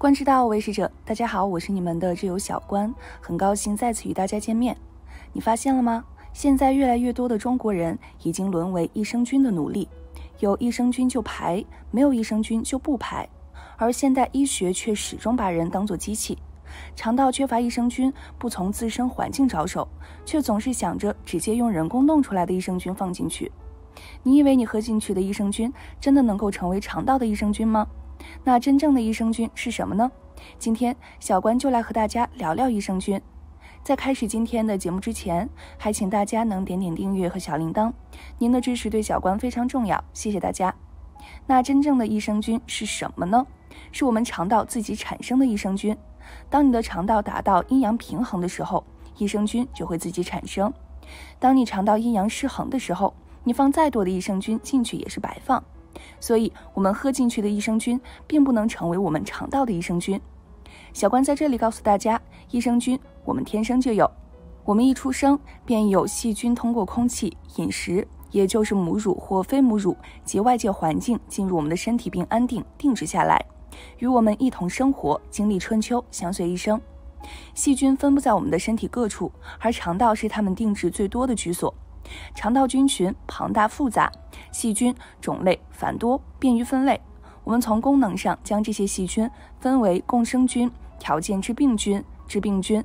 观之道为食者，大家好，我是你们的挚友小关，很高兴再次与大家见面。你发现了吗？现在越来越多的中国人已经沦为益生菌的奴隶，有益生菌就排，没有益生菌就不排。而现代医学却始终把人当作机器，肠道缺乏益生菌，不从自身环境着手，却总是想着直接用人工弄出来的益生菌放进去。你以为你喝进去的益生菌真的能够成为肠道的益生菌吗？那真正的益生菌是什么呢？今天小关就来和大家聊聊益生菌。在开始今天的节目之前，还请大家能点点订阅和小铃铛，您的支持对小关非常重要，谢谢大家。那真正的益生菌是什么呢？是我们肠道自己产生的益生菌。当你的肠道达到阴阳平衡的时候，益生菌就会自己产生。当你肠道阴阳失衡的时候，你放再多的益生菌进去也是白放。所以，我们喝进去的益生菌并不能成为我们肠道的益生菌。小关在这里告诉大家，益生菌我们天生就有。我们一出生便有细菌通过空气、饮食，也就是母乳或非母乳及外界环境进入我们的身体，并安定定植下来，与我们一同生活，经历春秋，相随一生。细菌分布在我们的身体各处，而肠道是它们定制最多的居所。肠道菌群庞大复杂，细菌种类繁多，便于分类。我们从功能上将这些细菌分为共生菌、条件致病菌、致病菌。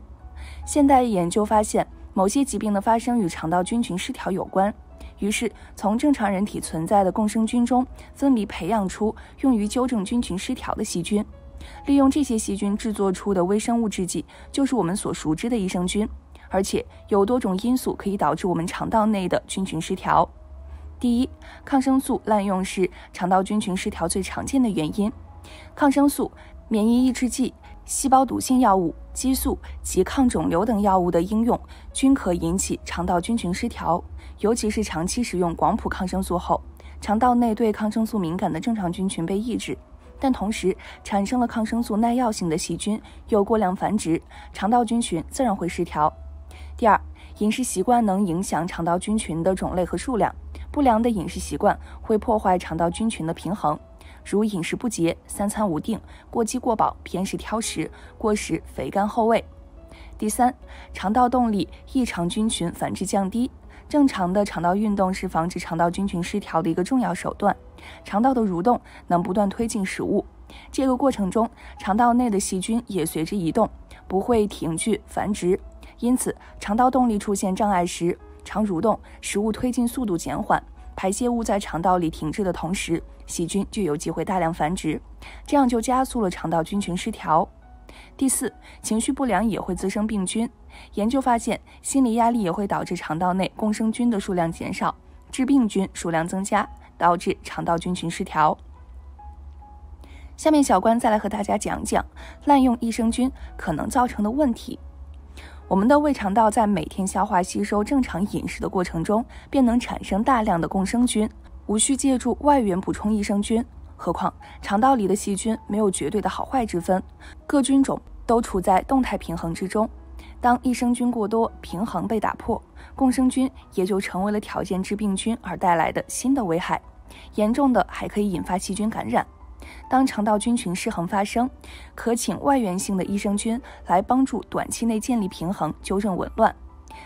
现代研究发现，某些疾病的发生与肠道菌群失调有关。于是，从正常人体存在的共生菌中分离培养出用于纠正菌群失调的细菌，利用这些细菌制作出的微生物制剂，就是我们所熟知的益生菌。而且有多种因素可以导致我们肠道内的菌群失调。第一，抗生素滥用是肠道菌群失调最常见的原因。抗生素、免疫抑制剂、细胞毒性药物、激素及抗肿瘤等药物的应用，均可引起肠道菌群失调。尤其是长期使用广谱抗生素后，肠道内对抗生素敏感的正常菌群被抑制，但同时产生了抗生素耐药性的细菌又过量繁殖，肠道菌群自然会失调。第二，饮食习惯能影响肠道菌群的种类和数量，不良的饮食习惯会破坏肠道菌群的平衡，如饮食不节、三餐无定、过饥过饱、偏食挑食、过食肥甘厚味。第三，肠道动力异常，菌群繁殖降低。正常的肠道运动是防止肠道菌群失调的一个重要手段，肠道的蠕动能不断推进食物，这个过程中，肠道内的细菌也随之移动，不会停聚繁殖。因此，肠道动力出现障碍时，肠蠕动、食物推进速度减缓，排泄物在肠道里停滞的同时，细菌就有机会大量繁殖，这样就加速了肠道菌群失调。第四，情绪不良也会滋生病菌。研究发现，心理压力也会导致肠道内共生菌的数量减少，致病菌数量增加，导致肠道菌群失调。下面小关再来和大家讲讲滥用益生菌可能造成的问题。我们的胃肠道在每天消化吸收正常饮食的过程中，便能产生大量的共生菌，无需借助外源补充益生菌。何况肠道里的细菌没有绝对的好坏之分，各菌种都处在动态平衡之中。当益生菌过多，平衡被打破，共生菌也就成为了条件致病菌而带来的新的危害，严重的还可以引发细菌感染。当肠道菌群失衡发生，可请外源性的益生菌来帮助短期内建立平衡，纠正紊乱。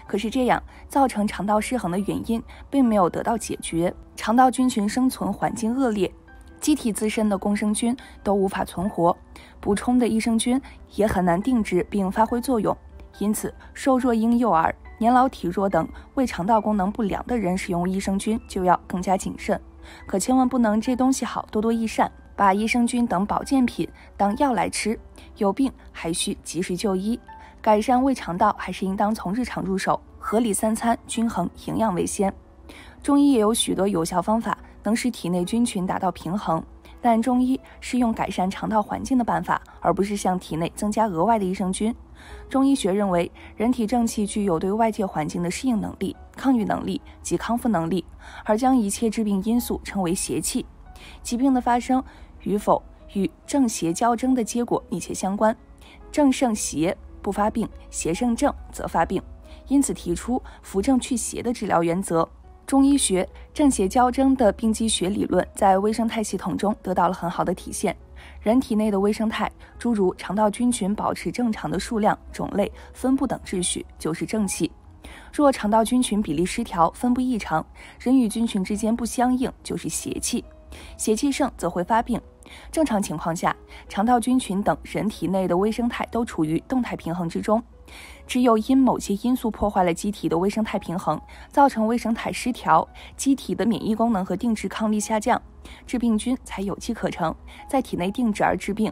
可是这样造成肠道失衡的原因并没有得到解决，肠道菌群生存环境恶劣，机体自身的共生菌都无法存活，补充的益生菌也很难定制并发挥作用。因此，瘦弱婴幼儿、年老体弱等胃肠道功能不良的人使用益生菌就要更加谨慎，可千万不能这东西好多多益善。把益生菌等保健品当药来吃，有病还需及时就医。改善胃肠道还是应当从日常入手，合理三餐，均衡营养为先。中医也有许多有效方法，能使体内菌群达到平衡。但中医是用改善肠道环境的办法，而不是向体内增加额外的益生菌。中医学认为，人体正气具有对外界环境的适应能力、抗御能力及康复能力，而将一切致病因素称为邪气。疾病的发生。与否与正邪交争的结果密切相关，正胜邪不发病，邪胜正则发病。因此提出扶正祛邪的治疗原则。中医学正邪交争的病机学理论在微生态系统中得到了很好的体现。人体内的微生态，诸如肠道菌群保持正常的数量、种类、分布等秩序，就是正气。若肠道菌群比例失调、分布异常，人与菌群之间不相应，就是邪气。邪气盛则会发病。正常情况下，肠道菌群等人体内的微生态都处于动态平衡之中。只有因某些因素破坏了机体的微生态平衡，造成微生态失调，机体的免疫功能和定制抗力下降，致病菌才有机可乘，在体内定制而致病。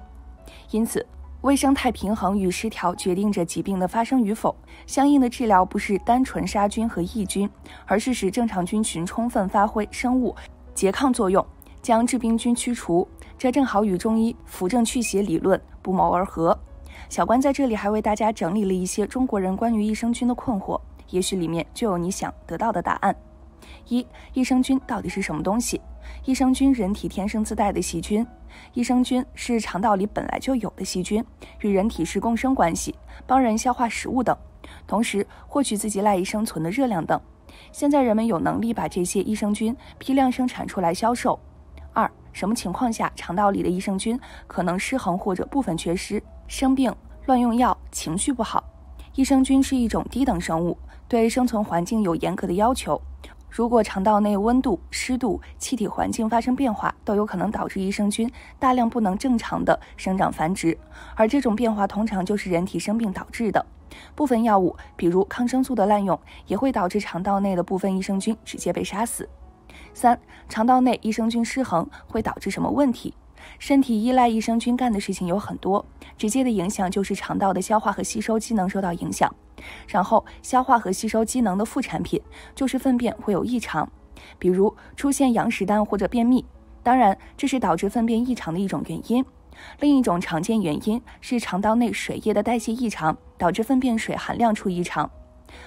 因此，微生态平衡与失调决定着疾病的发生与否。相应的治疗不是单纯杀菌和抑菌，而是使正常菌群充分发挥生物拮抗作用。将致病菌驱除，这正好与中医扶正祛邪理论不谋而合。小关在这里还为大家整理了一些中国人关于益生菌的困惑，也许里面就有你想得到的答案。一、益生菌到底是什么东西？益生菌人体天生自带的细菌，益生菌是肠道里本来就有的细菌，与人体是共生关系，帮人消化食物等，同时获取自己赖以生存的热量等。现在人们有能力把这些益生菌批量生产出来销售。什么情况下肠道里的益生菌可能失衡或者部分缺失？生病、乱用药、情绪不好。益生菌是一种低等生物，对生存环境有严格的要求。如果肠道内温度、湿度、气体环境发生变化，都有可能导致益生菌大量不能正常的生长繁殖。而这种变化通常就是人体生病导致的。部分药物，比如抗生素的滥用，也会导致肠道内的部分益生菌直接被杀死。三，肠道内益生菌失衡会导致什么问题？身体依赖益生菌干的事情有很多，直接的影响就是肠道的消化和吸收机能受到影响，然后消化和吸收机能的副产品就是粪便会有异常，比如出现羊屎蛋或者便秘。当然，这是导致粪便异常的一种原因。另一种常见原因是肠道内水液的代谢异常，导致粪便水含量出异常。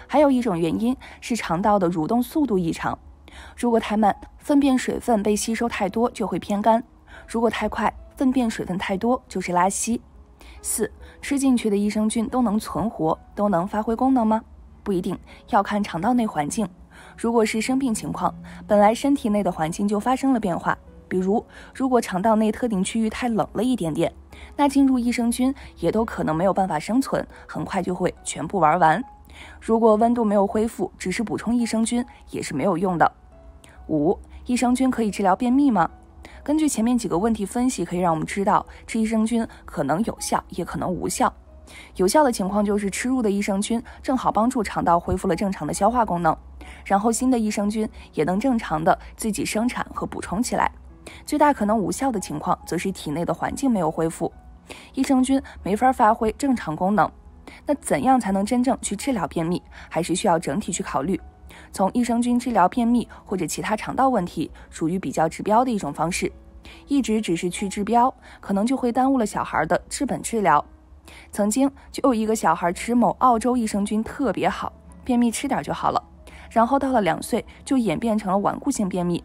还有一种原因是肠道的蠕动速度异常。如果太慢，粪便水分被吸收太多就会偏干；如果太快，粪便水分太多就是拉稀。四，吃进去的益生菌都能存活、都能发挥功能吗？不一定要看肠道内环境。如果是生病情况，本来身体内的环境就发生了变化，比如如果肠道内特定区域太冷了一点点，那进入益生菌也都可能没有办法生存，很快就会全部玩完。如果温度没有恢复，只是补充益生菌也是没有用的。五，益生菌可以治疗便秘吗？根据前面几个问题分析，可以让我们知道，吃益生菌可能有效，也可能无效。有效的情况就是吃入的益生菌正好帮助肠道恢复了正常的消化功能，然后新的益生菌也能正常的自己生产和补充起来。最大可能无效的情况，则是体内的环境没有恢复，益生菌没法发挥正常功能。那怎样才能真正去治疗便秘，还是需要整体去考虑。从益生菌治疗便秘或者其他肠道问题，属于比较治标的一种方式，一直只是去治标，可能就会耽误了小孩的治本治疗。曾经就有一个小孩吃某澳洲益生菌特别好，便秘吃点就好了，然后到了两岁就演变成了顽固性便秘。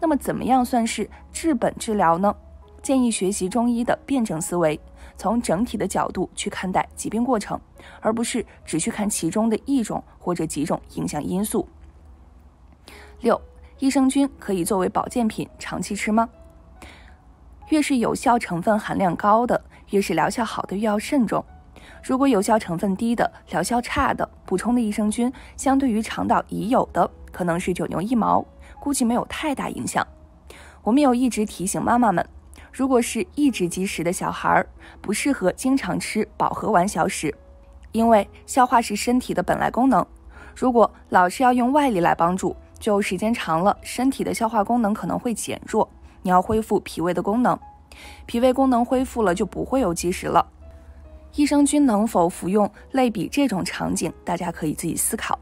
那么怎么样算是治本治疗呢？建议学习中医的辩证思维。从整体的角度去看待疾病过程，而不是只去看其中的一种或者几种影响因素。六，益生菌可以作为保健品长期吃吗？越是有效成分含量高的，越是疗效好的，越要慎重。如果有效成分低的，疗效差的，补充的益生菌相对于肠道已有的，可能是九牛一毛，估计没有太大影响。我们有一直提醒妈妈们。如果是抑制积食的小孩，不适合经常吃饱和丸小食，因为消化是身体的本来功能。如果老是要用外力来帮助，就时间长了，身体的消化功能可能会减弱。你要恢复脾胃的功能，脾胃功能恢复了，就不会有积食了。益生菌能否服用，类比这种场景，大家可以自己思考。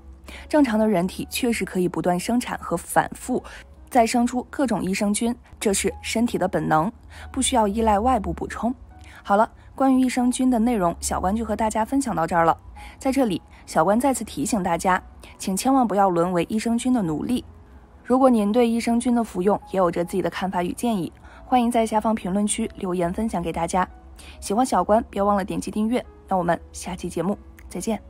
正常的人体确实可以不断生产和反复。再生出各种益生菌，这是身体的本能，不需要依赖外部补充。好了，关于益生菌的内容，小关就和大家分享到这儿了。在这里，小关再次提醒大家，请千万不要沦为益生菌的奴隶。如果您对益生菌的服用也有着自己的看法与建议，欢迎在下方评论区留言分享给大家。喜欢小关，别忘了点击订阅。那我们下期节目再见。